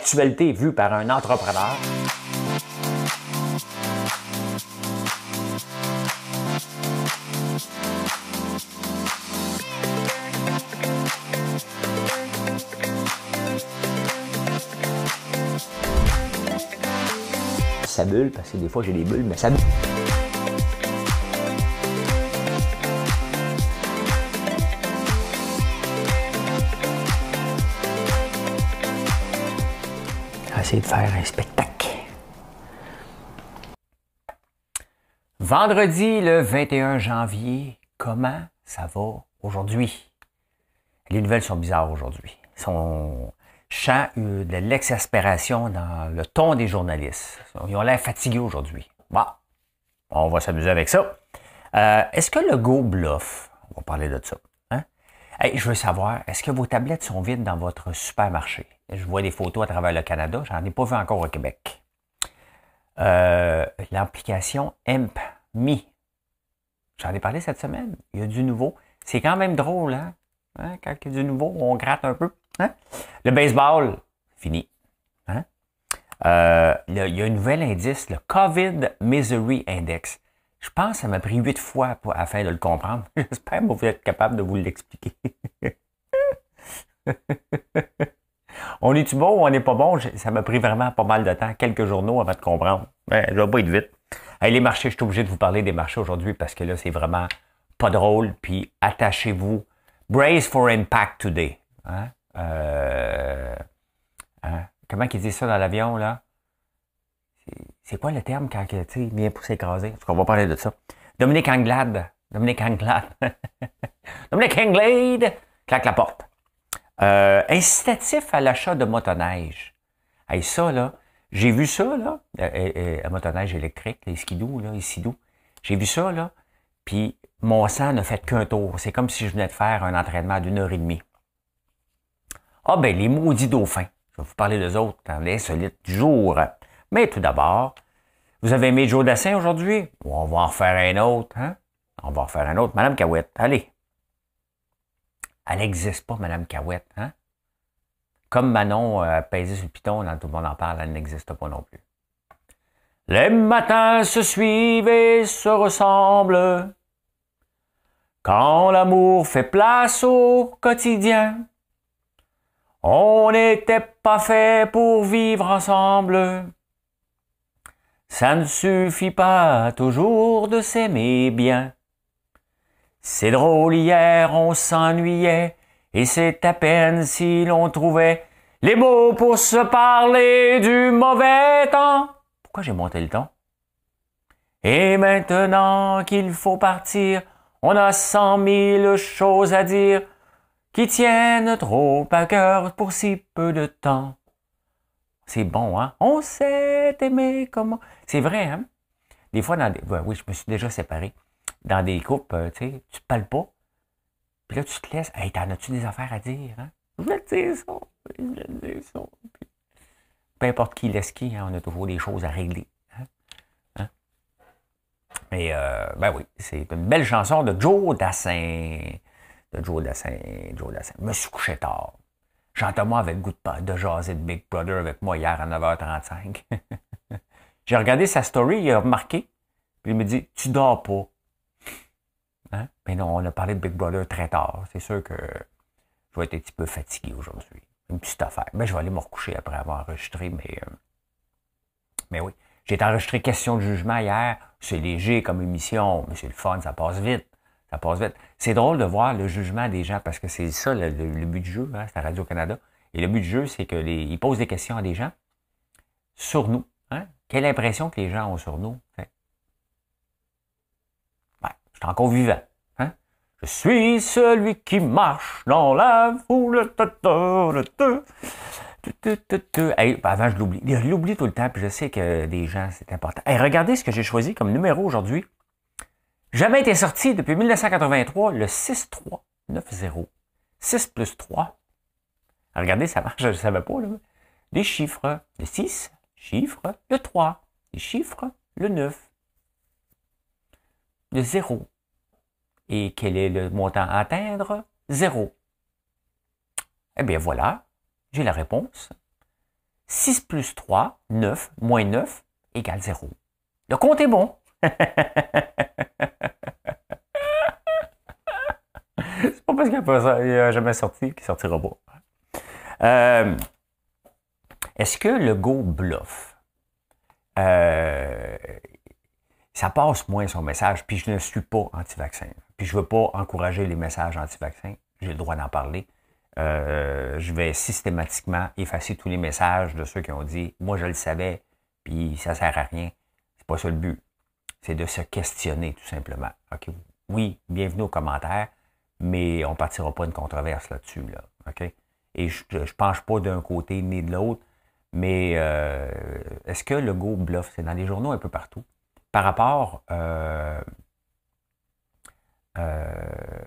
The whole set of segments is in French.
actualité vue par un entrepreneur. Ça bulle, parce que des fois j'ai des bulles, mais ça bulle. de faire un spectacle. Vendredi, le 21 janvier, comment ça va aujourd'hui? Les nouvelles sont bizarres aujourd'hui. Son chant euh, de l'exaspération dans le ton des journalistes. Ils ont l'air fatigués aujourd'hui. Bon, on va s'amuser avec ça. Euh, est-ce que le go bluff? On va parler de ça. Hein? je veux savoir, est-ce que vos tablettes sont vides dans votre supermarché? Je vois des photos à travers le Canada. J'en ai pas vu encore au Québec. Euh, L'application MI. J'en ai parlé cette semaine. Il y a du nouveau. C'est quand même drôle, hein? hein? Quand il y a du nouveau, on gratte un peu. Hein? Le baseball, fini. Hein? Euh, il y a un nouvel indice, le COVID Misery Index. Je pense que ça m'a pris huit fois pour, afin de le comprendre. J'espère que vous êtes capable de vous l'expliquer. On est-tu bon ou on n'est pas bon? Ça m'a pris vraiment pas mal de temps, quelques journaux avant de comprendre. Mais ben, je vais pas être vite. Allez, les marchés, je suis obligé de vous parler des marchés aujourd'hui parce que là, c'est vraiment pas drôle. Puis attachez-vous. Brace for impact today. Hein? Euh, hein? Comment qu'ils disent ça dans l'avion, là? C'est quoi le terme quand il vient pour s'écraser? Parce qu'on va parler de ça. Dominique Anglade. Dominique Anglade. Dominique Anglade claque la porte. Euh, incitatif à l'achat de motoneige. Hey, ça, là, j'ai vu ça, là, euh, euh, euh, motoneige électrique, les skidoo, là, les doux. J'ai vu ça, là, puis mon sang ne fait qu'un tour. C'est comme si je venais de faire un entraînement d'une heure et demie. Ah ben, les maudits dauphins. Je vais vous parler d'eux autres dans l'insolite du jour. Mais tout d'abord, vous avez aimé Joe Dassin aujourd'hui? On va en refaire un autre, hein? On va en faire un autre. Madame Cahouette, allez, elle n'existe pas, Madame Cahouette. Hein? Comme Manon a euh, pèsé sur le piton, tout le monde en parle, elle n'existe pas non plus. Les matins se suivent et se ressemblent. Quand l'amour fait place au quotidien, on n'était pas fait pour vivre ensemble. Ça ne suffit pas toujours de s'aimer bien. C'est drôle, hier on s'ennuyait, et c'est à peine si l'on trouvait les mots pour se parler du mauvais temps. Pourquoi j'ai monté le temps? Et maintenant qu'il faut partir, on a cent mille choses à dire qui tiennent trop à cœur pour si peu de temps. C'est bon, hein? On s'est aimé comment? C'est vrai, hein? Des fois, dans des... oui, je me suis déjà séparé dans des coupes, euh, tu sais, tu parles pas. Puis là, tu te laisses. Hey, t'en as-tu des affaires à dire, hein? Je vais te dire ça. Je vais te dire ça. peu importe qui laisse qui, hein, on a toujours des choses à régler. Hein? Mais, euh, ben oui, c'est une belle chanson de Joe Dassin. De Joe Dassin, Joe Dassin. Me suis couché tard. Chante-moi avec goût de, de jaser de Big Brother avec moi hier à 9h35. J'ai regardé sa story, il a remarqué. Puis il me dit Tu dors pas. Hein? Mais non, on a parlé de Big Brother très tard. C'est sûr que je vais être un petit peu fatigué aujourd'hui. Une petite affaire. Mais ben, je vais aller me recoucher après avoir enregistré, mais. Euh, mais oui. J'ai enregistré question de jugement hier. C'est léger comme émission, mais c'est le fun, ça passe vite. Ça passe vite. C'est drôle de voir le jugement des gens parce que c'est ça le, but du jeu, hein, c'est la Radio-Canada. Et le but du jeu, c'est qu'ils posent des questions à des gens sur nous. Hein? Quelle impression que les gens ont sur nous? encore vivant. Hein. Je suis celui qui marche dans la foule. avant, je l'oublie. Je l'oublie tout le temps, puis je sais que des gens, c'est important. regardez ce que j'ai choisi comme numéro aujourd'hui. Jamais été sorti depuis 1983, le 6 3 9 0. 6 plus 3. Regardez, ça marche, je ne savais pas. Là. Des chiffres. Le 6, chiffres, le 3. Des chiffres, le 9. Le 0. Et quel est le montant à atteindre? Zéro. Eh bien voilà, j'ai la réponse. 6 plus 3, 9, moins 9, égale 0. Le compte est bon. C'est pas parce qu'il n'a jamais sorti qu'il sortira pas. Euh, est-ce que le go bluff, euh, ça passe moins son message, puis je ne suis pas anti-vaccin puis je ne veux pas encourager les messages anti-vaccins, j'ai le droit d'en parler. Euh, je vais systématiquement effacer tous les messages de ceux qui ont dit Moi, je le savais, puis ça ne sert à rien. C'est pas ça le but. C'est de se questionner, tout simplement. Okay? Oui, bienvenue aux commentaires, mais on ne partira pas une controverse là-dessus. Là, okay? Et je ne penche pas d'un côté ni de l'autre, mais euh, est-ce que le go bluff C'est dans les journaux un peu partout. Par rapport euh, euh,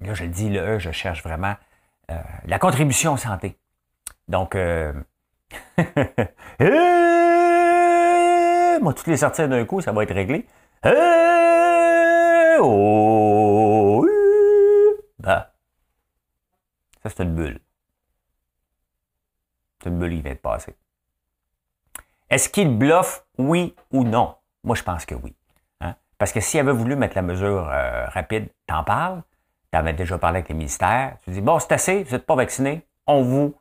là, je le dis, là, je cherche vraiment euh, la contribution santé. Donc, euh, moi, toutes les sorties d'un coup, ça va être réglé. Oh, bah. Ça, c'est une bulle. C'est une bulle qui vient de passer. Est-ce qu'il bluffe, oui ou non? Moi, je pense que oui. Parce que s'il avait voulu mettre la mesure euh, rapide, t'en parles, t'avais déjà parlé avec les ministères, tu dis, bon, c'est assez, vous n'êtes pas vacciné, on vous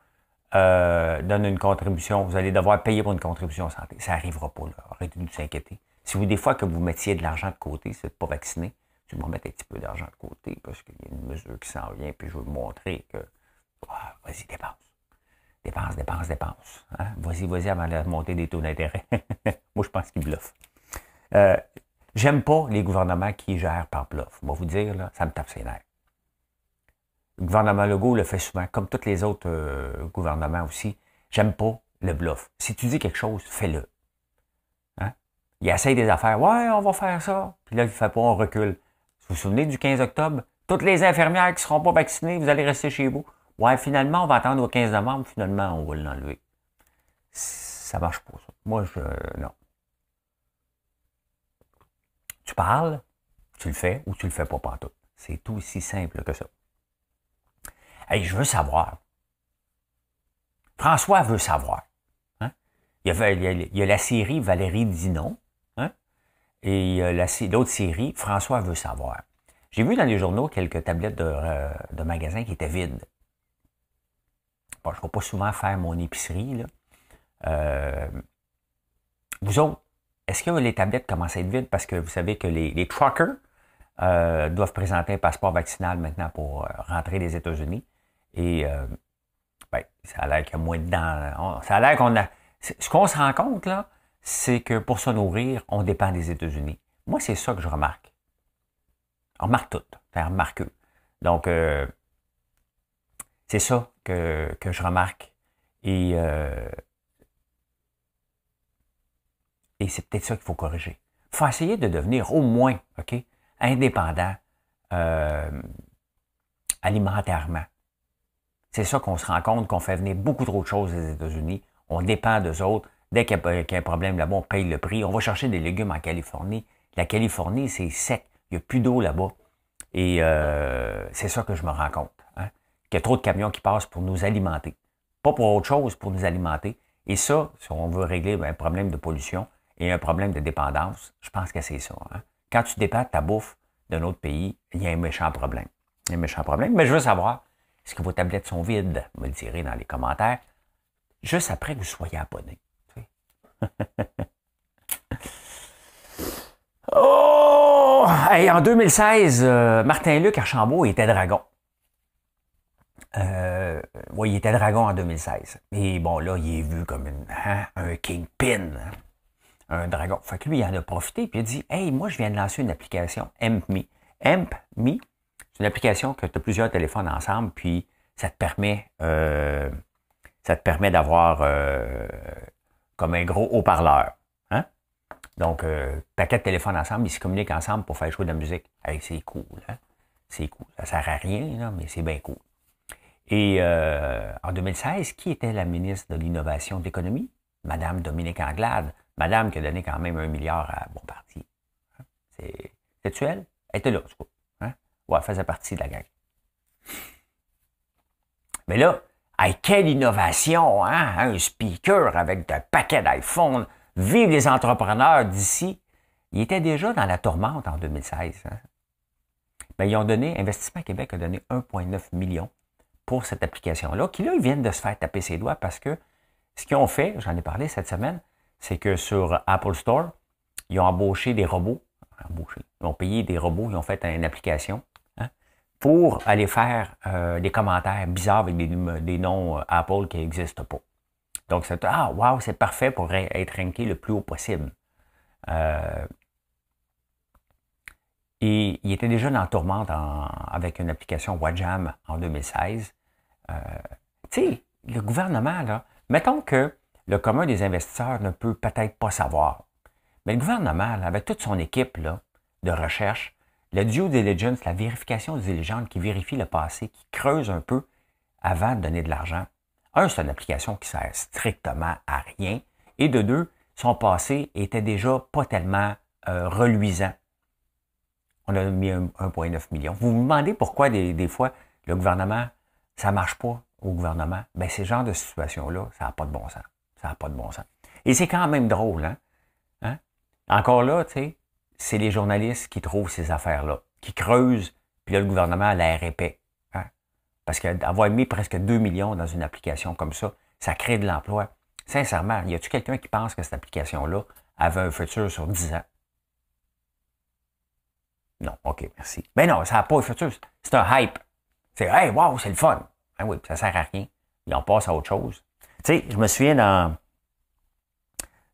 euh, donne une contribution, vous allez devoir payer pour une contribution santé. Ça n'arrivera pas, là. Arrêtez de s'inquiéter inquiéter. Si vous, des fois, que vous mettiez de l'argent de côté, si vous n'êtes pas vacciné, tu vas mettre un petit peu d'argent de côté parce qu'il y a une mesure qui s'en vient, puis je veux montrer que, oh, vas-y, dépense. Dépense, dépense, dépense. Hein. Vas-y, vas-y avant la montée des taux d'intérêt. Moi, je pense qu'il bluffe. Euh, J'aime pas les gouvernements qui gèrent par bluff. On va vous dire, ça me tape ses nerfs. Le gouvernement Legault le fait souvent, comme tous les autres euh, gouvernements aussi. J'aime pas le bluff. Si tu dis quelque chose, fais-le. Hein? Il essaye des affaires. Ouais, on va faire ça. Puis là, il ne fait pas, on recule. Vous vous souvenez du 15 octobre? Toutes les infirmières qui ne seront pas vaccinées, vous allez rester chez vous. Ouais, finalement, on va attendre au 15 novembre. Finalement, on va l'enlever. Ça marche pas, Moi, je. Non. Tu parles, tu le fais ou tu le fais pas partout. C'est tout aussi simple que ça. Hey, je veux savoir. François veut savoir. Hein? Il, y a, la série Valérie Dinon hein? et l'autre série François veut savoir. J'ai vu dans les journaux quelques tablettes de, euh, magasins qui étaient vides. je ne vais pas souvent faire mon épicerie. Euh, vous autres, est-ce que les tablettes commencent à être vides? Parce que vous savez que les, truckers euh, doivent présenter un passeport vaccinal maintenant pour euh, rentrer des États-Unis. Et euh, ben, ça a l'air qu'il y a moins de dents. ça a l'air qu'on a. Ce qu'on se rend compte, là, c'est que pour se nourrir, on dépend des États-Unis. Moi, c'est ça que je remarque. On remarque tout. Faire eux. Donc, c'est ça que, que, je remarque. Et euh, et c'est peut-être ça qu'il faut corriger. Il faut essayer de devenir au moins ok, indépendant euh, alimentairement. C'est ça qu'on se rend compte qu'on fait venir beaucoup trop de choses aux États-Unis. On dépend d'eux autres. Dès qu'il y, a, un problème là-bas, on paye le prix. On va chercher des légumes en Californie. La Californie, c'est sec. Il n'y a plus d'eau là-bas. Et euh, c'est ça que je me rends compte. Hein? Qu'il y a trop de camions qui passent pour nous alimenter. Pas pour autre chose, pour nous alimenter. Et ça, si on veut régler ben, un problème de pollution, et un problème de dépendance, je pense que c'est ça. Hein. Quand tu dépasses ta bouffe d'un autre pays, il y a un méchant problème. Il y a un méchant problème. Mais je veux savoir, est-ce que vos tablettes sont vides? Me le direz dans les commentaires. Juste après que vous soyez abonné. oh! en 2016, euh, Martin-Luc Archambault était dragon. Euh, oui, il était dragon en 2016. Et bon, là, il est vu comme hein, un kingpin. Hein un dragon. Fait que lui, il en a profité, puis il a dit Hey, moi, je viens de lancer une application, AmpMe. AmpMe, c'est une application que tu as plusieurs téléphones ensemble, puis ça te permet, euh, ça te permet d'avoir euh, comme un gros haut-parleur. Hein? Donc, paquet euh, de téléphones ensemble, ils se communiquent ensemble pour faire jouer de la musique. Hey, c'est cool. Hein? C'est cool. Ça sert à rien, mais c'est bien cool. Et en 2016, qui était la ministre de l'Innovation et de l'Économie? Madame Dominique Anglade. Madame qui a donné quand même un milliard à Bombardier. C'est... tu elle? Elle était là, du coup. Hein? elle faisait partie de la gang. Mais là, à quelle innovation, hein? Un speaker avec un paquet d'iPhone. Vive les entrepreneurs d'ici. Ils étaient déjà dans la tourmente en 2016. Mais hein? ben, ils ont donné, Investissement Québec a donné 1,9 million pour cette application-là, qui là, ils viennent de se faire taper ses doigts parce que ce qu'ils ont fait, j'en ai parlé cette semaine, c'est que sur Apple Store, ils ont embauché des robots. ils ont payé des robots, ils ont fait une application hein, pour aller faire euh, des commentaires bizarres avec des, noms euh, Apple qui n'existent pas. Donc, c'est Ah, waouh c'est parfait pour être ranké le plus haut possible. Euh, et il était déjà dans la Tourmente avec une application Wajam en 2016. tu sais, le gouvernement, là, mettons que le commun des investisseurs ne peut peut-être pas savoir. Mais le gouvernement, avec toute son équipe de recherche, le due diligence, la vérification diligente qui vérifie le passé, qui creuse un peu avant de donner de l'argent, un, c'est une application qui sert strictement à rien, et de deux, son passé était déjà pas tellement euh, reluisant. On a mis 1,9 million. Vous vous demandez pourquoi des, fois le gouvernement, ça marche pas au gouvernement. Ben ces genres de situations-là, ça n'a pas de bon sens. Ça n'a pas de bon sens. Et c'est quand même drôle, hein? hein? Encore là, tu sais, c'est les journalistes qui trouvent ces affaires-là, qui creusent, puis là, le gouvernement a l'air épais. Hein? Parce qu'avoir mis presque 2 millions dans une application comme ça, ça crée de l'emploi. Sincèrement, y a-tu quelqu'un qui pense que cette application-là avait un futur sur 10 ans? Non, OK, merci. Mais ben non, ça n'a pas un futur. C'est un hype. C'est Hey, wow, c'est le fun. Ben oui, ça ne sert à rien. et on passe à autre chose. Tu sais, je me souviens dans.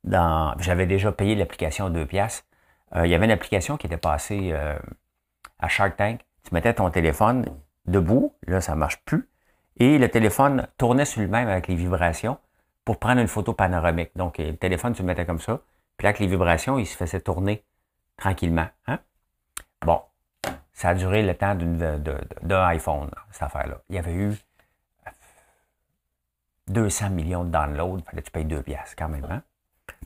dans J'avais déjà payé l'application à 2 piastres. Euh, il y avait une application qui était passée euh, à Shark Tank. Tu mettais ton téléphone debout, là, ça ne marche plus. Et le téléphone tournait sur lui-même avec les vibrations pour prendre une photo panoramique. Donc, euh, le téléphone, tu le mettais comme ça. Puis là, avec les vibrations, il se faisait tourner tranquillement. Hein. Bon, ça a duré le temps d'un iPhone, cette affaire-là. Il y avait eu 200 millions de downloads, fallait que tu payes deux pièces, quand même. Hein?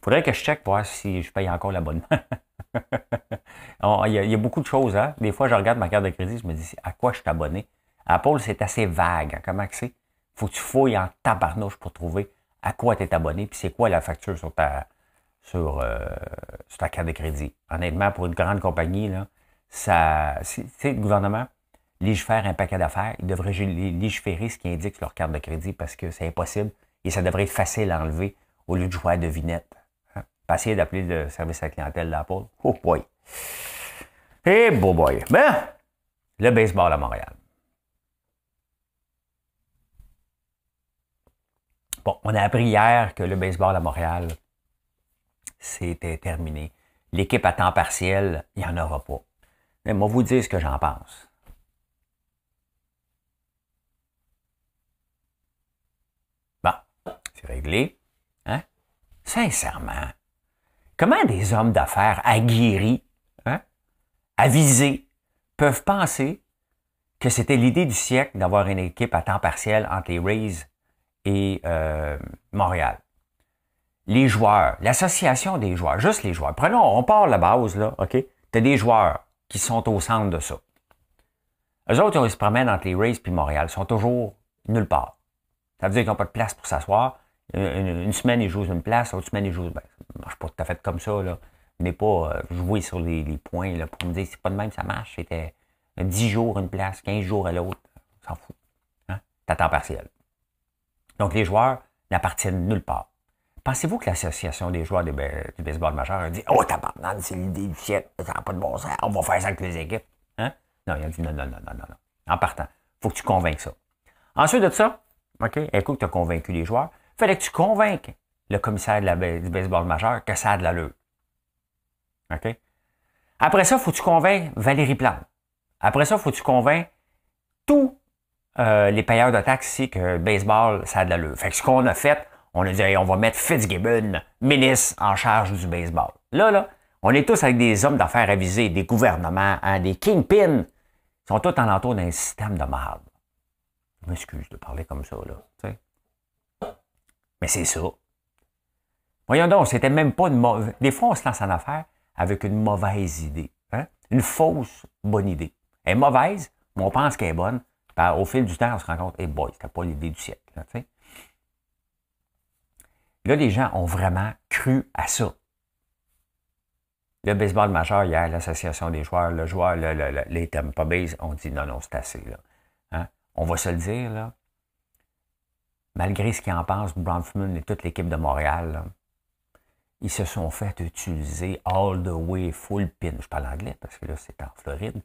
faudrait que je check pour voir si je paye encore l'abonnement. il, y a, beaucoup de choses. Hein? Des fois, je regarde ma carte de crédit, je me dis à quoi je suis abonné. Apple, c'est assez vague. Hein? Comment c'est? faut que tu fouilles en tabarnouche pour trouver à quoi tu es abonné, puis c'est quoi la facture sur ta, euh, sur, ta carte de crédit. Honnêtement, pour une grande compagnie, là, ça, c'est, le gouvernement, faire un paquet d'affaires. Ils devraient légiférer ce qui indique leur carte de crédit parce que c'est impossible et ça devrait être facile à enlever au lieu de jouer à devinette. Hein. Passer d'appeler le service à la clientèle d'Apple. Oh boy! Eh, boy! Ben, le baseball à Montréal. Bon, on a appris hier que le baseball à Montréal, c'était terminé. L'équipe à temps partiel, il n'y en aura pas. Mais moi, vous dire ce que j'en pense. c'est réglé. Hein? Sincèrement, comment des hommes d'affaires aguerris, hein, avisés, peuvent penser que c'était l'idée du siècle d'avoir une équipe à temps partiel entre les Rays et euh, Montréal? Les joueurs, l'association des joueurs, juste les joueurs. Prenons, on part de la base, là, OK? T'as des joueurs qui sont au centre de ça. Eux autres, ils se promènent entre les Rays et Montréal. Ils sont toujours nulle part. Ça veut dire qu'ils n'ont pas de place pour s'asseoir. Euh, une, semaine, ils jouent une place, l'autre semaine, ils jouent. Ben, ça marche pas tout à fait comme ça, là. Mais pas joué euh, jouer sur les, points là, pour me dire c'est pas de même, ça marche. C'était 10 jours une place, 15 jours à l'autre. On s'en fout. Hein? T'as temps partiel. Donc, les joueurs n'appartiennent nulle part. Pensez-vous que l'association des joueurs du baseball majeur a dit Oh, tabarnak, c'est l'idée du siècle, ça n'a pas de bon sens, on va faire ça avec les équipes. Hein? Non, il a dit non, non, non, non, non, non. En partant, il faut que tu convainques ça. Ensuite de ça, OK, écoute, tu as convaincu les joueurs, fallait que tu convainques le commissaire du baseball majeur que ça a de l'allure. OK? Après ça, faut que tu convainques Valérie Plante. Après ça, faut que tu convainques tous euh, les payeurs de taxes ici que le baseball, ça a de l'allure. Fait que ce qu'on a fait, on a dit, on va mettre Fitzgibbon, ministre en charge du baseball. Là, là, on est tous avec des hommes d'affaires avisés, des gouvernements, hein, des kingpins. Ils sont tous en entour d'un système de merde. Je m'excuse de parler comme ça, là. Mais c'est ça. Voyons donc, c'était même pas une mauvaise. Des fois, on se lance en affaire avec une mauvaise idée, hein? une fausse bonne idée. Elle est mauvaise, mais on pense qu'elle est bonne. Ben, au fil du temps, on se rend compte, hey boy, c'était pas l'idée du siècle. là, les gens ont vraiment cru à ça. Le baseball majeur, hier, l'association des joueurs, le joueur, les Tampa Bay, ont dit non, non, c'est assez. Hein? On va se le dire, là malgré ce qui en pensent, Bronfman et toute l'équipe de Montréal, ils se sont fait utiliser all the way, full pin, je parle anglais parce que là c'est en Floride,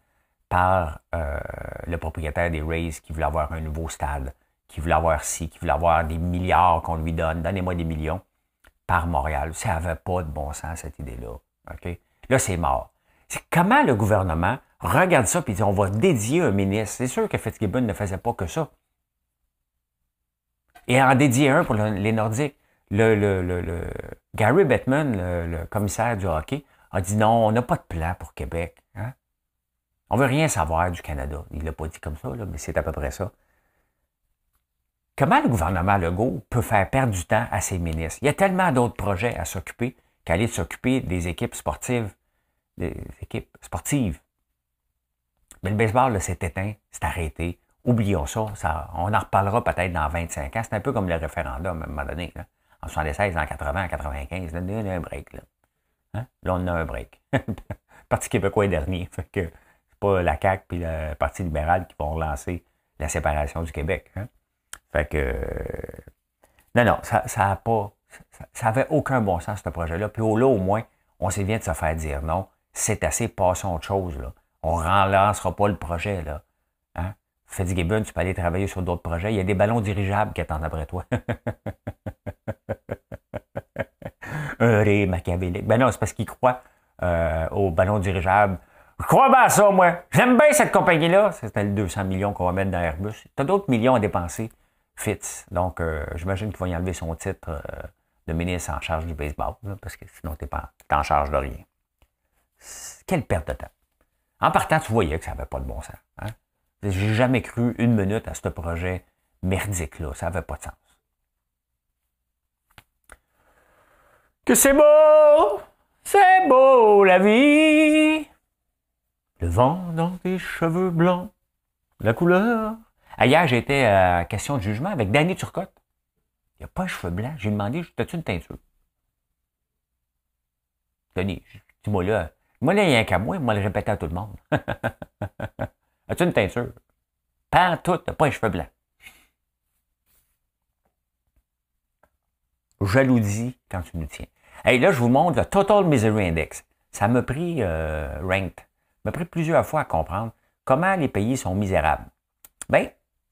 par euh, le propriétaire des Rays qui voulait avoir un nouveau stade, qui voulait avoir ci, qui voulait avoir des milliards qu'on lui donne, donnez-moi des millions, par Montréal. Ça n'avait pas de bon sens cette idée-là. Là c'est mort. C'est comment le gouvernement regarde ça et dit on va dédier un ministre. C'est sûr que Fitzgibbon ne faisait pas que ça et en dédier un pour les Nordiques. Le, Gary Bettman, le, commissaire du hockey, a dit non, on n'a pas de plan pour Québec. On hein. On veut rien savoir du Canada. Il l'a pas dit comme ça, mais c'est à peu près ça. Comment le gouvernement Legault peut faire perdre du temps à ses ministres? Il y a tellement d'autres projets à s'occuper qu'aller s'occuper des équipes sportives, des équipes sportives. Mais le baseball, s'est éteint, s'est arrêté oublions ça, ça on en reparlera peut-être dans 25 ans. C'est un peu comme le référendum à un moment donné. En 76, en 80, en 95, là, on a un break. Là, hein? on a un break. le Parti québécois est dernier. Fait que c'est pas la CAQ puis le Parti libéral qui vont relancer la séparation du Québec. Hein? Fait que. Euh, non, non, ça n'a pas. Ça n'avait aucun bon sens, ce projet-là. Puis au, là, au moins, on s'est bien de se faire dire non, c'est assez, passons autre chose. Là. On ne relancera pas le projet. Là. Hein? Fitzgibbon, tu peux aller travailler sur d'autres projets. Il y a des ballons dirigeables qui attendent après toi. Un ré Ben non, c'est parce qu'il croit euh, aux ballons dirigeables. Je crois bien à ça, moi. J'aime bien cette compagnie-là. C'était le 200 millions qu'on va mettre dans Airbus. T'as d'autres millions à dépenser, Fitz. Donc, euh, j'imagine qu'il va y enlever son titre euh, de ministre en charge du baseball, parce que sinon, t'es pas en charge de rien. Quelle perte de temps. En partant, tu voyais que ça n'avait pas de bon sens. Hein? J'ai jamais cru une minute à ce projet merdique-là. Ça n'avait pas de sens. Que c'est beau! C'est beau la vie! Le vent dans tes cheveux blancs, la couleur. Ailleurs, ah, hier, j'étais à question de jugement avec Danny Turcotte. Il n'y a pas de cheveux blancs. J'ai demandé, t'as-tu une teinture? Danny, dis-moi là, moi là, il y a un qu'à moi, moi le répéter à tout le monde. As-tu une teinture? Pas tout, pas un cheveu blanc. Jalousie quand tu nous tiens. Et là, je vous montre le Total Misery Index. Ça m'a pris euh, Ranked, ranked. m'a pris plusieurs fois à comprendre comment les pays sont misérables. Bien,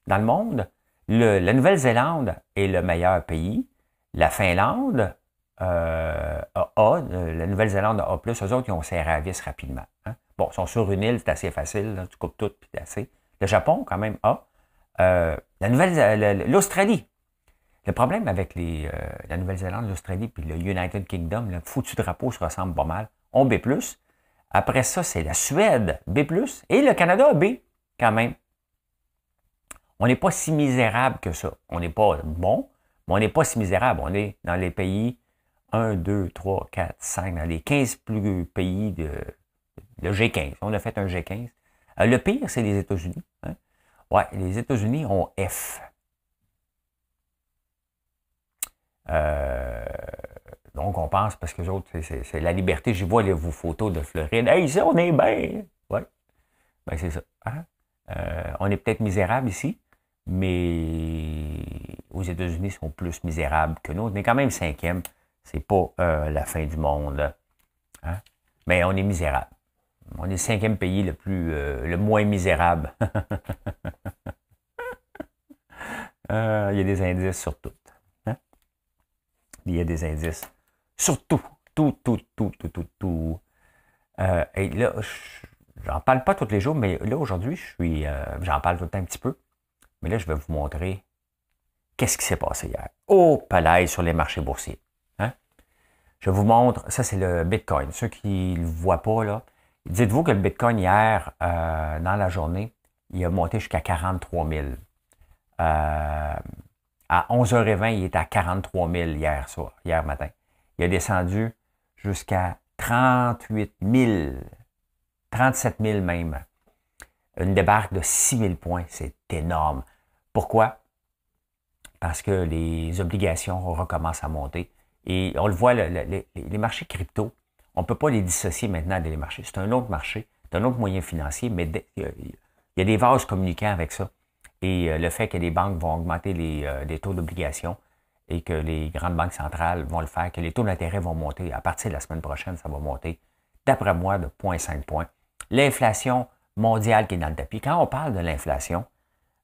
dans le monde, la Nouvelle-Zélande est le meilleur pays. La Finlande euh, a, euh, la Nouvelle-Zélande a, a plus. Eux autres, ils ont serré à rapidement. Hein? Bon, ils sont sur une île, c'est assez facile, tu coupes tout, puis assez. Le Japon, quand même, a. Euh, la Nouvelle, euh, l'Australie. Le problème avec les, euh, la Nouvelle-Zélande, l'Australie, puis le United Kingdom, le foutu drapeau se ressemble pas mal. On B+. Après ça, c'est la Suède, B+, et le Canada, B, quand même. On n'est pas si misérable que ça. On n'est pas bon, mais on n'est pas si misérable. On est dans les pays 1, 2, 3, 4, 5, dans les 15 plus pays de, le G15. On a fait un G15. Euh, le pire, c'est les États-Unis. Hein. Ouais, les États-Unis ont F. Euh, donc, on pense, parce que autres, c'est la liberté. J'y vois les, vos photos de Floride. Hey, ici, on est bien. Oui. Ben, c'est ça. Hein. Euh, on est peut-être misérable ici, mais aux États-Unis, sont plus misérables que nous. On est quand même cinquième. C'est pas la fin du monde. Hein. Mais on est misérable. On est le cinquième pays le plus euh, le moins misérable. Euh, il y a des indices sur tout. Hein? Il y a des indices sur tout. Tout, tout, tout, tout, tout, tout. Euh, et là, j'en parle pas tous les jours, mais là, aujourd'hui, je suis. j'en parle tout un petit peu. Mais là, je vais vous montrer qu'est-ce qui s'est passé hier. Au oh, palais sur les marchés boursiers. Hein? Je vous montre, ça c'est le Bitcoin. Ceux qui ne le voient pas, là, Dites-vous que le Bitcoin hier, euh, dans la journée, il a monté jusqu'à 43 000. Euh, à 11h20, il est à 43 000 hier, soir, hier matin. Il a descendu jusqu'à 38 000, 37 000 même. Une débarque de 6 000 points, c'est énorme. Pourquoi? Parce que les obligations recommencent à monter. Et on le voit, les marchés crypto, on ne peut pas les dissocier maintenant des marchés. C'est un autre marché, c'est un autre moyen financier, mais il y a des vases communiquant avec ça. Et euh, le fait que les banques vont augmenter euh, les, taux d'obligation et que les grandes banques centrales vont le faire, que les taux d'intérêt vont monter, à partir de la semaine prochaine, ça va monter, d'après moi, de 0,5 points. L'inflation mondiale qui est dans le tapis. Quand on parle de l'inflation,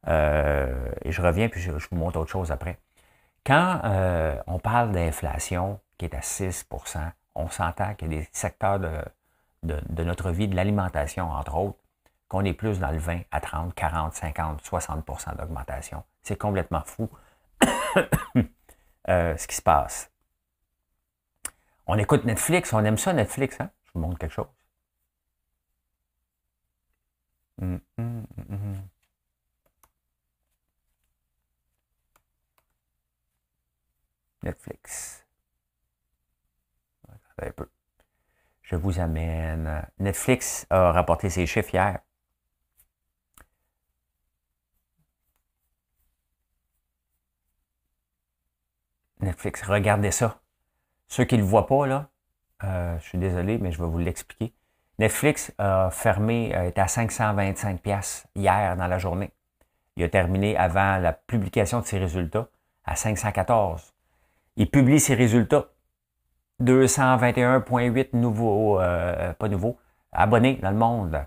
euh, et je reviens puis je, vous montre autre chose après. Quand on parle d'inflation qui est à 6 on s'entend qu'il y a des secteurs de, notre vie, de l'alimentation entre autres, qu'on est plus dans le 20 à 30, 40, 50, 60 d'augmentation. C'est complètement fou euh, ce qui se passe. On écoute Netflix, on aime ça Netflix, hein? Je vous montre quelque chose. Hum, hum, hum, Netflix. Je vous amène. Netflix a rapporté ses chiffres hier. Netflix, regardez ça. Ceux qui ne le voient pas, là, euh, je suis désolé, mais je vais vous l'expliquer. Netflix a fermé, est à 525 pièces hier dans la journée. Il a terminé avant la publication de ses résultats à 514. Il publie ses résultats. 221,8 nouveaux, euh, pas nouveaux, abonnés dans le monde.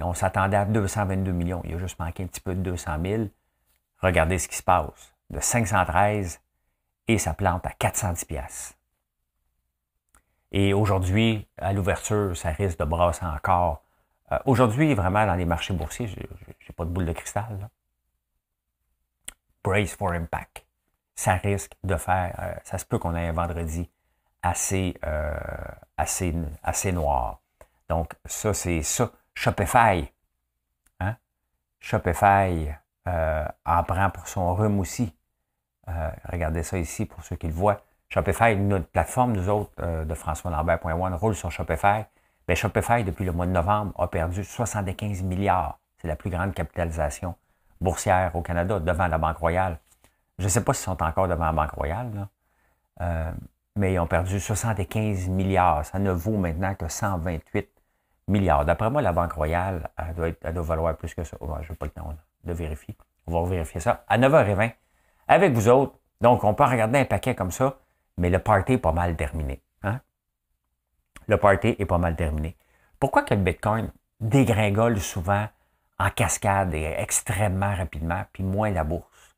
on s'attendait à 222 millions. Il a juste manqué un petit peu de 200 000. Regardez ce qui se passe. De 513 et ça plante à 410 pièces. Et aujourd'hui, à l'ouverture, ça risque de brasser encore. Euh, aujourd'hui, vraiment, dans les marchés boursiers, je n'ai pas de boule de cristal. Brace for impact. Ça risque de faire. Euh, ça se peut qu'on ait un vendredi assez, euh, assez, assez noir Donc, ça, c'est ça. Shopify. Hein? Shopify euh, en prend pour son rhume aussi. Euh, regardez ça ici pour ceux qui le voient. Shopify, notre plateforme, nous autres, euh, de François Lambert.one, roule sur Shopify. Mais ben, Shopify, depuis le mois de novembre, a perdu 75 milliards. C'est la plus grande capitalisation boursière au Canada, devant la Banque Royale. Je ne sais pas s'ils sont encore devant la Banque Royale. Là mais ils ont perdu 75 milliards. Ça ne vaut maintenant que 128 milliards. D'après moi, la Banque Royale, elle doit, valoir plus que ça. Je je n'ai pas le temps de vérifier. On va vérifier ça à 9h20 avec vous autres. Donc, on peut regarder un paquet comme ça, mais le party est pas mal terminé. Hein? Le party est pas mal terminé. Pourquoi que le Bitcoin dégringole souvent en cascade et extrêmement rapidement, puis moins la bourse?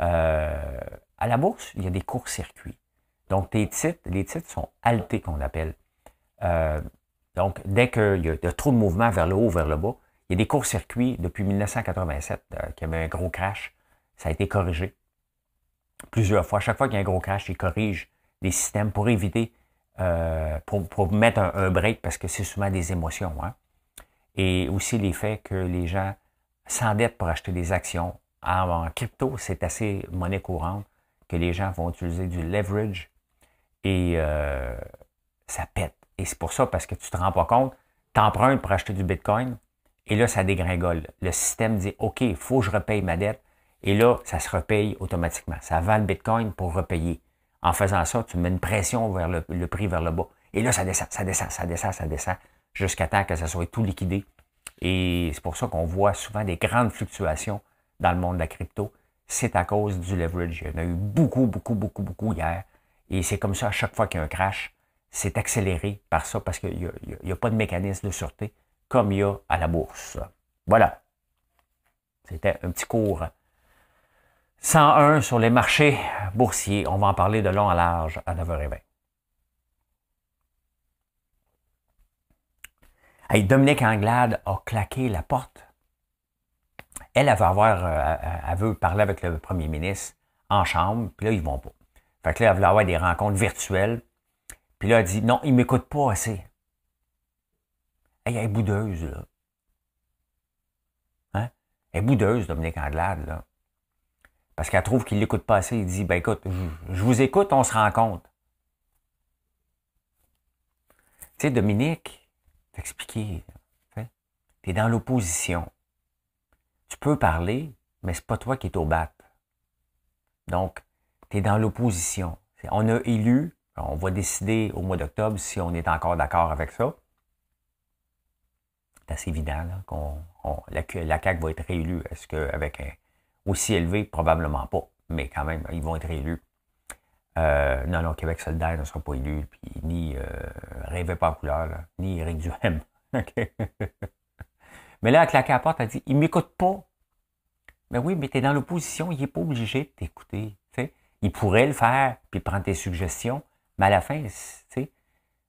Euh, à la bourse, il y a des courts-circuits. Donc, tes titres, les titres sont altés qu'on appelle. Euh, donc, dès qu'il y a trop de mouvements vers le haut, vers le bas, il y a des courts-circuits depuis 1987 euh, qu'il qui avait un gros crash. Ça a été corrigé plusieurs fois. Chaque fois qu'il y a un gros crash, ils corrigent les systèmes pour éviter, euh, pour, mettre un, break parce que c'est souvent des émotions. Hein. Et aussi les faits que les gens s'endettent pour acheter des actions. en crypto, c'est assez monnaie courante que les gens vont utiliser du leverage et euh, ça pète. Et c'est pour ça, parce que tu te rends pas compte, t'empruntes pour acheter du Bitcoin, et là, ça dégringole. Le système dit, OK, il faut que je repaye ma dette, et là, ça se repaye automatiquement. Ça va le Bitcoin pour repayer. En faisant ça, tu mets une pression vers le, le prix vers le bas. Et là, ça descend, ça descend, ça descend, ça descend, jusqu'à temps que ça soit tout liquidé. Et c'est pour ça qu'on voit souvent des grandes fluctuations dans le monde de la crypto. C'est à cause du leverage. Il y en a eu beaucoup, beaucoup, beaucoup, beaucoup hier. Et c'est comme ça à chaque fois qu'il y a un crash. C'est accéléré par ça parce qu'il n'y a, pas de mécanisme de sûreté comme il y a à la bourse. Voilà. C'était un petit cours 101 sur les marchés boursiers. On va en parler de long à large à 9h20. Dominique Anglade a claqué la porte. Elle, euh, elle veut, parler avec le premier ministre en chambre, puis là, ils ne vont pas. Fait que là, elle voulait avoir des rencontres virtuelles. Puis là, elle dit Non, il ne m'écoute pas assez. elle est boudeuse, là. Hein? Elle est boudeuse, Dominique Anglade, là. Parce qu'elle trouve qu'il ne l'écoute pas assez. Il dit Ben écoute, je, vous écoute, on se rencontre. Tu sais, Dominique, t'expliquer. Tu es dans l'opposition. Tu peux parler, mais c'est pas toi qui es au bat. Donc, tu es dans l'opposition. On a élu, on va décider au mois d'octobre si on est encore d'accord avec ça. C'est assez évident là, qu'on, la, CAQ va être réélue. Est-ce qu'avec un aussi élevé? Probablement pas. Mais quand même, ils vont être réélus. Euh, non, non, Québec solidaire ne sera pas élu, puis ni euh, Rêver par couleur, ni Éric Duhem. mais là, elle claqué la porte, elle dit Il m'écoute pas. Mais ben oui, mais tu es dans l'opposition, il n'est pas obligé de t'écouter. sais il pourrait le faire, puis prendre tes suggestions, mais à la fin, tu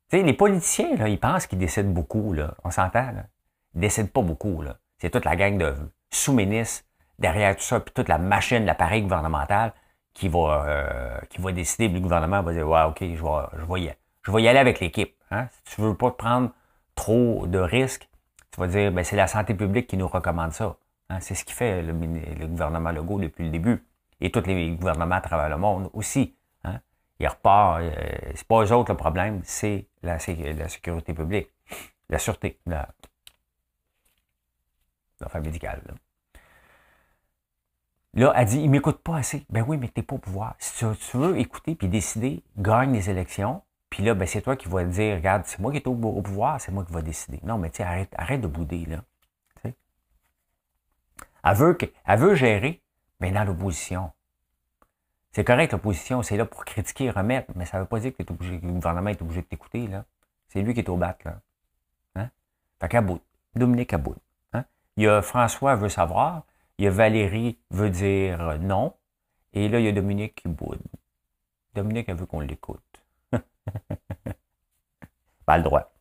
sais, les politiciens, là, ils pensent qu'ils décident beaucoup, là. on s'entend, là. décident pas beaucoup. C'est toute la gang de sous-ministres derrière tout ça, puis toute la machine, l'appareil gouvernemental qui va, euh, qui décider, puis le gouvernement va dire, ouais, OK, je vais, je y, je vais y aller avec l'équipe. Hein? Si tu veux pas te prendre trop de risques, tu vas dire, ben, c'est la santé publique qui nous recommande ça. Hein. C'est ce qui fait le, le gouvernement Legault depuis le début et tous les gouvernements à travers le monde aussi. Hein? Ils repartent. Euh, c'est pas eux autres le problème, c'est la, sécurité publique, la sûreté, l'affaire la médicale. Là. elle dit, il ne m'écoute pas assez. Ben oui, mais tu n'es pas au pouvoir. Si tu, veux écouter puis décider, gagne les élections. Puis là, ben c'est toi qui vas dire, regarde, c'est moi qui suis au, pouvoir, c'est moi qui vais décider. Non, mais tu arrête, arrête de bouder, là. Elle veut, elle veut gérer, mais dans l'opposition. C'est correct, l'opposition, c'est là pour critiquer et remettre, mais ça ne veut pas dire que, obligé, le gouvernement est obligé de t'écouter. Là. C'est lui qui est au bac. Là. Hein? Fait qu'Aboud, Dominique Aboud. Hein? Il y a François veut savoir, il y a Valérie veut dire euh, non, et là, il y a Dominique qui boude. Dominique, elle veut qu'on l'écoute. Pas le droit.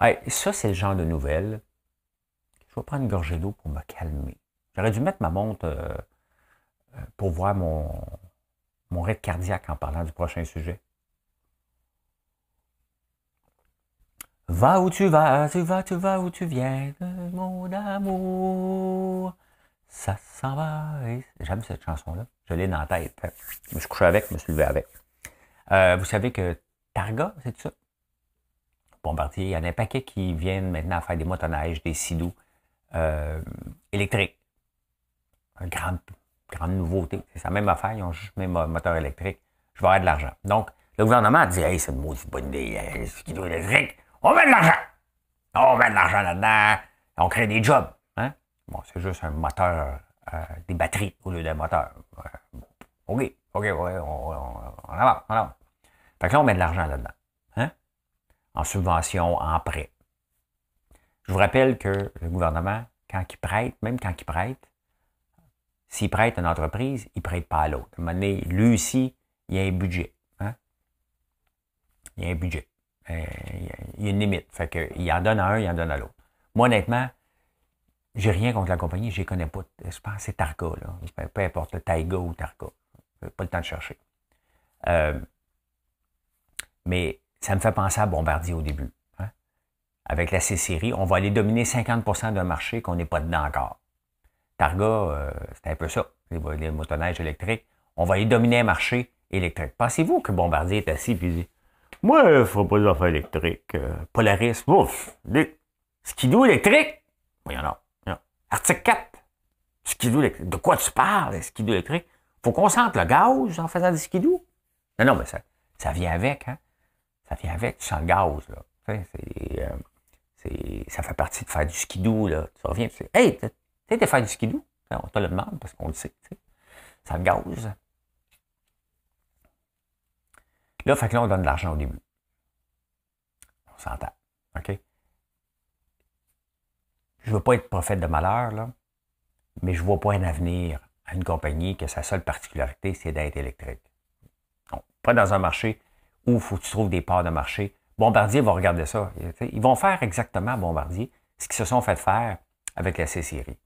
Hey, ça, c'est le genre de nouvelles. Je vais prendre une gorgée d'eau pour me calmer. J'aurais dû mettre ma montre. Euh, pour voir mon, mon rythme cardiaque en parlant du prochain sujet. Va où tu vas, tu vas, tu vas où tu viens, mon amour. Ça s'en va. J'aime cette chanson-là. Je l'ai dans la tête. Je me suis couché avec, je me suis levé avec. Euh, vous savez que Targa, c'est ça? Bombardier, il y en a un paquet qui viennent maintenant faire des motoneiges, des sidoux euh, électriques. Un grand grande nouveauté. C'est sa même affaire, ils ont juste mis un moteur électrique. Je vais avoir de l'argent. Donc, le gouvernement a dit Hey, c'est une maudite bonne idée, ce euh, qui doit électrique, on met de l'argent. On met de l'argent là-dedans, on crée des jobs. Hein. Bon, c'est juste un moteur, euh, des batteries au lieu d'un moteur. Euh, OK, OK, on, on, on avance, on avance. Fait que là, on met de l'argent là-dedans. Hein? En subvention, en prêt. Je vous rappelle que le gouvernement, quand il prête, même quand il prête, s'il prête à une entreprise, il ne prête pas à l'autre. À un moment donné, lui aussi, il y a un budget. Hein? Il y a un budget. Euh, il y a une limite. Fait que, il en donne à un, il en donne à l'autre. Moi, honnêtement, je n'ai rien contre la compagnie, je les connais pas. Je pense que c'est Tarka. Peu importe, Taiga ou Targa. Pas le temps de chercher. Euh, mais ça me fait penser à Bombardier au début. Hein? Avec la C-Série, on va aller dominer 50 d'un marché qu'on n'est pas dedans encore. Targa, euh, c'était un peu ça, les, motoneiges électriques. On va y dominer un marché électrique. Pensez-vous que Bombardier est assis et dit Moi, il ne faut pas euh, des affaires électriques. Polaris, ouf, skidoo électriques y en non. Article 4, skidoo électrique. De quoi tu parles, les skidoo électriques Faut qu'on sente le gaz en faisant du skidoo. Non, non, mais ça, ça vient avec, hein. Ça vient avec, tu sens le gaz, là. Euh, c'est, ça fait partie de faire du skidoo, là. Tu reviens, tu dis Hey, de faire du skidoo. On te le demande parce qu'on le sait. Ça le gaze. Là, fait que là, on donne de l'argent au début. On s'entend. OK? Je ne veux pas être prophète de malheur, là, mais je ne vois pas un avenir à une compagnie que sa seule particularité, c'est d'être électrique. pas dans un marché où il faut que tu trouves des parts de marché. Bombardier va regarder ça. Ils vont faire exactement Bombardier ce qu'ils se sont fait faire avec la C-Série.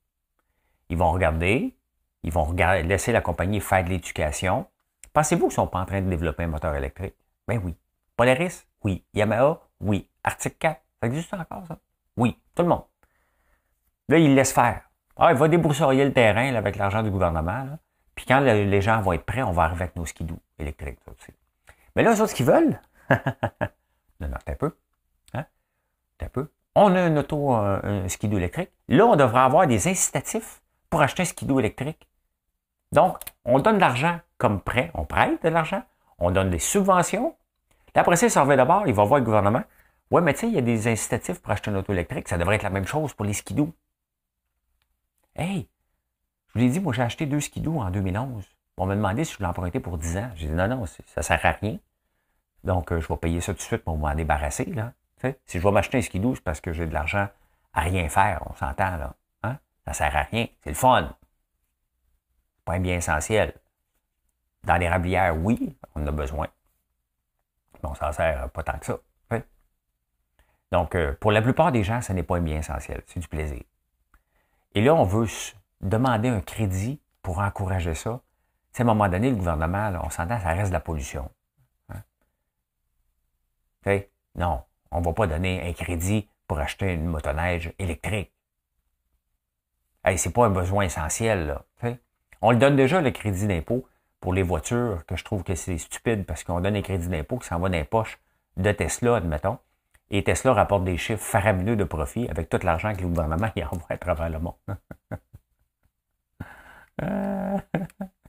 Ils vont regarder, ils vont laisser la compagnie faire de l'éducation. Pensez-vous qu'ils ne sont pas en train de développer un moteur électrique? Ben oui. Polaris? Oui. Yamaha? Oui. Article 4? Ça existe encore, ça? Oui. Tout le monde. Là, ils laissent faire. Ah, il va débroussailler le terrain avec l'argent du gouvernement. Puis quand les gens vont être prêts, on va arriver avec nos skidoo électriques. aussi. Mais là, eux ce qu'ils veulent, non, non, t'as un peu. un hein? peu. On a un auto, un skidoo électrique. Là, on devrait avoir des incitatifs pour acheter un skido électrique. Donc, on donne de l'argent comme prêt, on prête de l'argent, on donne des subventions. laprès presse ça, il s'en revient d'abord, il va voir le gouvernement. Ouais, mais tu sais, il y a des incitatifs pour acheter une auto électrique. Ça devrait être la même chose pour les skidoo. Hey, je vous l'ai dit, moi, j'ai acheté deux skidoo en 2011. On m'a demandé si je emprunté pour 10 ans. J'ai dit non, non, ça ne sert à rien. Donc, euh, je vais payer ça tout de suite pour m'en débarrasser. Là. si je vais m'acheter un skidoo, c'est parce que j'ai de l'argent à rien faire. On s'entend, là. Ça ne sert à rien. C'est le fun. pas un bien essentiel. Dans les rablières, oui, on en a besoin. Mais on s'en sert pas tant que ça. Hein. Donc, euh, pour la plupart des gens, ce n'est pas un bien essentiel. C'est du plaisir. Et là, on veut demander un crédit pour encourager ça. C'est à un moment donné, le gouvernement, on s'entend, ça reste de la pollution. Hein. non, on ne va pas donner un crédit pour acheter une motoneige électrique ce c'est pas un besoin essentiel. Là, on le donne déjà, le crédit d'impôt, pour les voitures, que je trouve que c'est stupide parce qu'on donne un crédit d'impôt qui s'en va dans les poches de Tesla, admettons. Et Tesla rapporte des chiffres faramineux de profit avec tout l'argent que le gouvernement y envoie à travers le monde.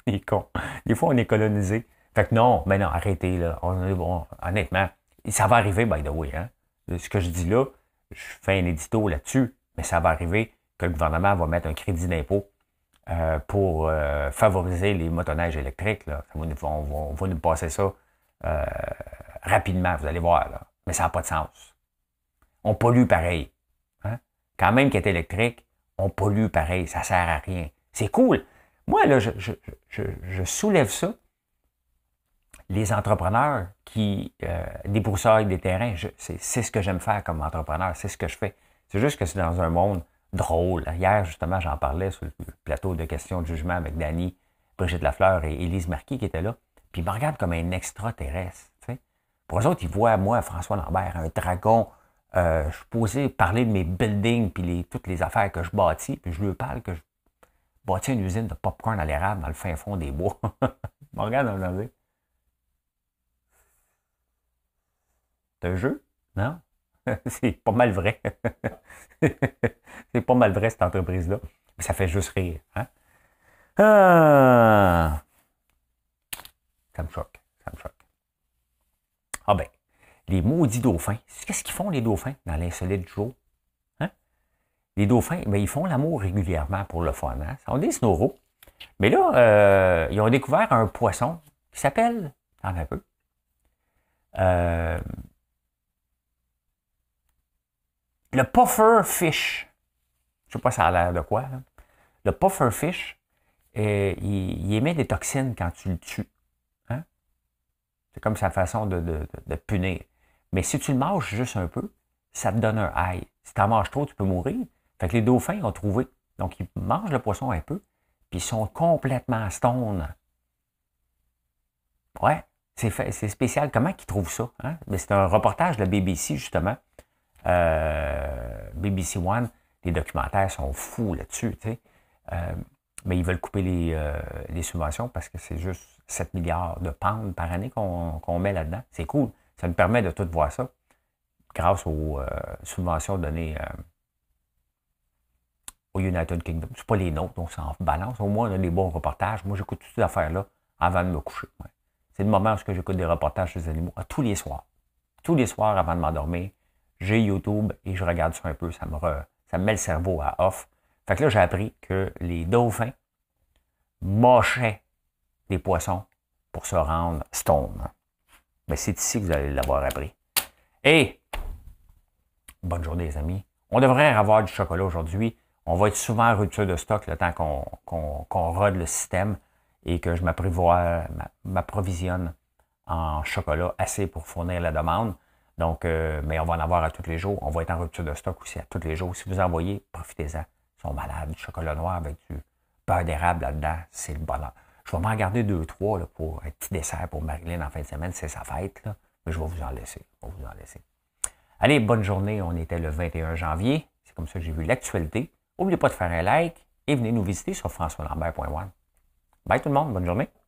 Il est con. Des fois, on est colonisé. Fait que non, mais non, arrêtez, là. honnêtement, ça va arriver, by the way. Hein. Ce que je dis là, je fais un édito là-dessus, mais ça va arriver que le gouvernement va mettre un crédit d'impôt euh, pour euh, favoriser les motoneiges électriques. Là. On, va, nous passer ça euh, rapidement, vous allez voir. Là. Mais ça n'a pas de sens. On pollue pareil. Hein. Quand même qu'il est électrique, on pollue pareil. Ça ne sert à rien. C'est cool. Moi, là, je, soulève ça les entrepreneurs qui euh, des terrains, c'est ce que j'aime faire comme entrepreneur, c'est ce que je fais. C'est juste que c'est dans un monde drôle. Hier, justement, j'en parlais sur le plateau de questions de jugement avec Dany, Brigitte Lafleur et Élise Marquis qui étaient là. Puis ils me regardent comme un extraterrestre. Pour eux autres, ils voient moi, François Lambert, un dragon. Euh, je suis posé parler de mes buildings puis toutes les affaires que je bâtis. Puis je lui parle que je bâtis une usine de popcorn à l'érable dans le fin fond des bois. ils me regardent un C'est un jeu? Non? c'est pas mal vrai. c'est pas mal vrai, cette entreprise-là. ça fait juste rire. Hein? Ah, ça me choque. Ah ben, les maudits dauphins. Qu'est-ce qu'ils font, les dauphins, dans l'insolite jour? Hein? Les dauphins, ben, ils font l'amour régulièrement pour le fun. On dit Snorro. Mais là, euh, ils ont découvert un poisson qui s'appelle, en un peu, euh, le puffer fish. Je sais pas ça a l'air de quoi. Le puffer fish, euh, il, émet des toxines quand tu le tues. Hein? C'est comme sa façon de, punir. Mais si tu le manges juste un peu, ça te donne un high. Si tu en manges trop, tu peux mourir. Fait que les dauphins ont trouvé. Donc, ils mangent le poisson un peu, puis ils sont complètement stone. Ouais, c'est, spécial. Comment ils trouvent ça? Hein? Mais c'est un reportage de la BBC, justement, euh, BBC One, les documentaires sont fous là-dessus, tu sais. Euh, mais ils veulent couper euh, les, subventions parce que c'est juste 7 milliards de pounds par année qu'on met là-dedans. C'est cool. Ça nous permet de tout voir ça grâce aux subventions données au United Kingdom. C'est pas les nôtres, on en balance. Au moins, on a des bons reportages. Moi, j'écoute toutes ces affaires-là avant de me coucher. C'est le moment où j'écoute des reportages sur les animaux, tous les soirs. Tous les soirs avant de m'endormir, j'ai YouTube et je regarde ça un peu. Ça me, ça met le cerveau à off. Fait que là, j'ai appris que les dauphins mâchaient des poissons pour se rendre stone. Mais ben, c'est ici que vous allez l'avoir appris. Et bonne journée, les amis. On devrait avoir du chocolat aujourd'hui. On va être souvent en rupture de stock le temps qu'on qu'on qu'on rode le système et que je m'approvisionne en chocolat assez pour fournir la demande. Donc, euh, mais on va en avoir à tous les jours. On va être en rupture de stock aussi à tous les jours. Si vous envoyez, profitez-en. Ils sont malades. Du chocolat noir avec du beurre d'érable là-dedans, c'est le bonheur. Je vais m'en garder deux, trois là, pour un petit dessert pour Marilyn en fin de semaine. C'est sa fête, là. mais je vais vous en laisser. Je vais vous en laisser. Allez, bonne journée. On était le 21 janvier. C'est comme ça que j'ai vu l'actualité. N'oubliez pas de faire un like et venez nous visiter sur françoislambert.one. Bye tout le monde. Bonne journée.